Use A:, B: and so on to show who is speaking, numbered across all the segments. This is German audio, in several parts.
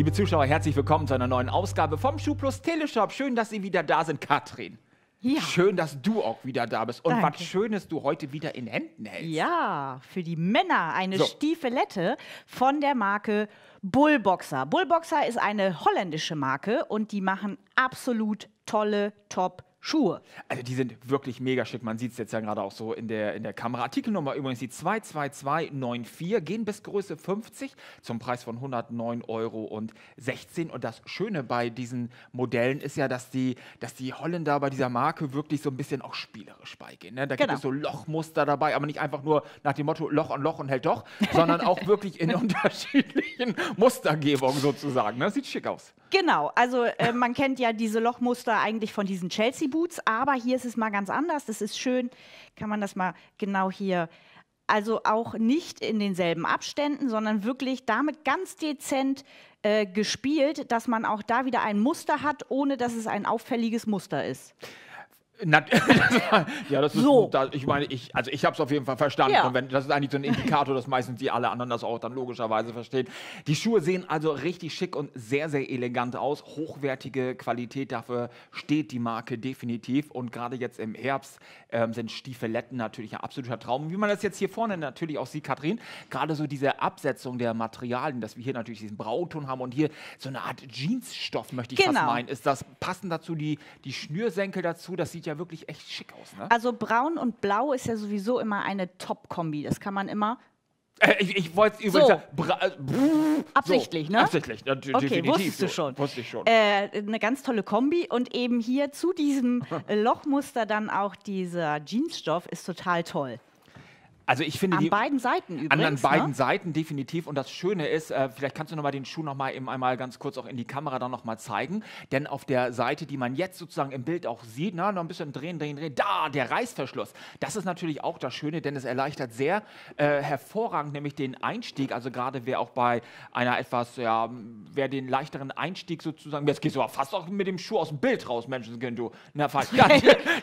A: Liebe Zuschauer, herzlich willkommen zu einer neuen Ausgabe vom Schuhplus Teleshop. Schön, dass Sie wieder da sind, Katrin. Ja. Schön, dass du auch wieder da bist. Und Danke. was Schönes du heute wieder in Händen
B: hältst. Ja, für die Männer eine so. Stiefelette von der Marke Bullboxer. Bullboxer ist eine holländische Marke und die machen absolut tolle, top Schuhe.
A: Also die sind wirklich mega schick. Man sieht es jetzt ja gerade auch so in der, in der Kamera. Artikelnummer übrigens die 22294, gehen bis Größe 50 zum Preis von 109,16 Euro. Und das Schöne bei diesen Modellen ist ja, dass die, dass die Holländer bei dieser Marke wirklich so ein bisschen auch spielerisch beigehen. Ne? Da genau. gibt es genau. so Lochmuster dabei, aber nicht einfach nur nach dem Motto Loch und Loch und hält doch, sondern auch wirklich in unterschiedlichen Mustergebungen sozusagen. Ne? Das sieht schick aus.
B: Genau, also äh, man kennt ja diese Lochmuster eigentlich von diesen Chelsea Attributs, aber hier ist es mal ganz anders. Das ist schön, kann man das mal genau hier also auch nicht in denselben Abständen, sondern wirklich damit ganz dezent äh, gespielt, dass man auch da wieder ein Muster hat, ohne dass es ein auffälliges Muster ist.
A: Na, ja, das ist so. Da, ich meine, ich, also ich habe es auf jeden Fall verstanden. Ja. wenn, das ist eigentlich so ein Indikator, dass meistens die alle anderen das auch dann logischerweise verstehen. Die Schuhe sehen also richtig schick und sehr, sehr elegant aus. Hochwertige Qualität, dafür steht die Marke definitiv. Und gerade jetzt im Herbst ähm, sind Stiefeletten natürlich ein absoluter Traum. Wie man das jetzt hier vorne natürlich auch sieht, Katrin, gerade so diese Absetzung der Materialien, dass wir hier natürlich diesen Brauton haben und hier so eine Art Jeansstoff, möchte ich genau. fast meinen, ist das. Passen dazu die, die Schnürsenkel dazu, das sieht ja ja wirklich echt schick aus. Ne? Also
B: braun und blau ist ja sowieso immer eine Top-Kombi. Das kann man immer
A: äh, ich, ich wollte übrigens so. sagen, äh,
B: absichtlich, so. ne? Absichtlich, natürlich. Okay, definitiv. Wusstest du schon. Wusste ich schon. Äh, eine ganz tolle Kombi und eben hier zu diesem Lochmuster dann auch dieser Jeansstoff ist total toll. Also ich finde an die, beiden Seiten übrigens. An, beiden ne?
A: Seiten definitiv. Und das Schöne ist, äh, vielleicht kannst du nochmal den Schuh nochmal eben einmal ganz kurz auch in die Kamera dann nochmal zeigen. Denn auf der Seite, die man jetzt sozusagen im Bild auch sieht, na, noch ein bisschen drehen, drehen, drehen, da, der Reißverschluss. Das ist natürlich auch das Schöne, denn es erleichtert sehr äh, hervorragend nämlich den Einstieg. Also gerade wer auch bei einer etwas, ja, wer den leichteren Einstieg sozusagen, jetzt gehst du aber fast auch mit dem Schuh aus dem Bild raus, Menschen, Menschenskind, du. Na, falsch. Ja,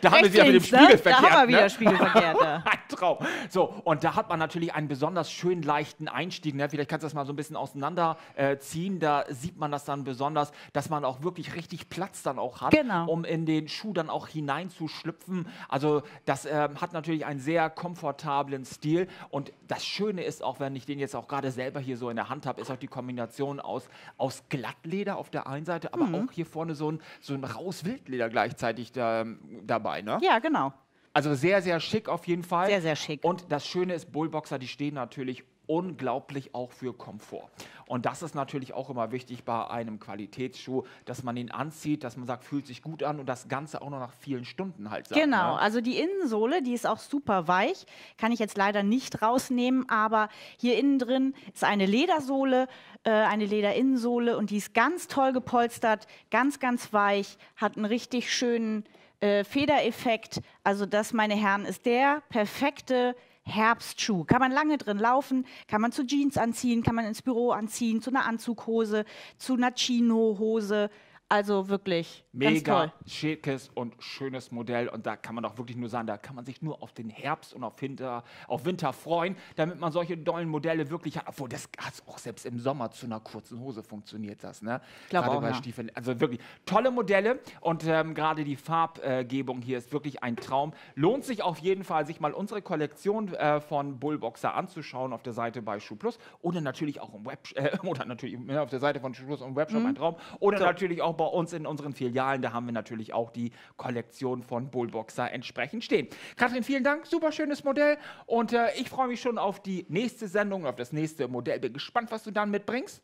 A: da haben wir sie ja mit dem ne? Spiegelverkehr. Da haben wir wieder ne? Spiegelverkehr. Ein Traum. So, und da hat man natürlich einen besonders schön leichten Einstieg. Ne? Vielleicht kannst du das mal so ein bisschen auseinanderziehen. Äh, da sieht man das dann besonders, dass man auch wirklich richtig Platz dann auch hat, genau. um in den Schuh dann auch hineinzuschlüpfen. Also das äh, hat natürlich einen sehr komfortablen Stil. Und das Schöne ist auch, wenn ich den jetzt auch gerade selber hier so in der Hand habe, ist auch die Kombination aus, aus Glattleder auf der einen Seite, aber mhm. auch hier vorne so ein, so ein raues Wildleder gleichzeitig da, ähm, dabei. Ne? Ja, genau. Also sehr, sehr schick auf jeden Fall. Sehr, sehr schick. Und das Schöne ist, Bullboxer, die stehen natürlich unglaublich auch für Komfort. Und das ist natürlich auch immer wichtig bei einem Qualitätsschuh, dass man ihn anzieht, dass man sagt, fühlt sich gut an und das Ganze auch noch nach vielen Stunden halt. Sagt, genau, ne? also
B: die Innensohle, die ist auch super weich, kann ich jetzt leider nicht rausnehmen, aber hier innen drin ist eine Ledersohle, äh, eine Lederinnensohle und die ist ganz toll gepolstert, ganz, ganz weich, hat einen richtig schönen äh, Federeffekt, also das, meine Herren, ist der perfekte Herbstschuh. Kann man lange drin laufen, kann man zu Jeans anziehen, kann man ins Büro anziehen, zu einer Anzughose, zu einer Chino-Hose, also wirklich. Mega
A: schickes und schönes Modell. Und da kann man doch wirklich nur sagen, da kann man sich nur auf den Herbst und auf, Winter, auf Winter freuen, damit man solche dollen Modelle wirklich hat. Obwohl, das hat auch selbst im Sommer zu einer kurzen Hose funktioniert das. Ne? gerade bei ja. Stiefeln. Also wirklich tolle Modelle. Und ähm, gerade die Farbgebung hier ist wirklich ein Traum. Lohnt sich auf jeden Fall, sich mal unsere Kollektion äh, von Bullboxer anzuschauen auf der Seite bei Schuhplus. Oder natürlich auch im Web äh, oder natürlich ne, auf der Seite von Schuhplus und Webshop mhm. ein Traum. Oder so. natürlich auch bei uns in unseren Filialen. Da haben wir natürlich auch die Kollektion von Bullboxer entsprechend stehen. Katrin, vielen Dank. Super schönes Modell. Und äh, ich freue mich schon auf die nächste Sendung, auf das nächste Modell. Bin gespannt, was du dann mitbringst.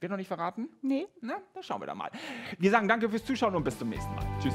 A: Wird noch nicht verraten? Nee. Na, dann schauen wir da mal. Wir sagen danke fürs Zuschauen und bis zum nächsten Mal. Tschüss.